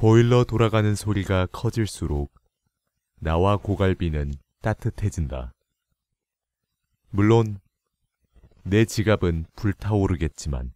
보일러 돌아가는 소리가 커질수록 나와 고갈비는 따뜻해진다. 물론 내 지갑은 불타오르겠지만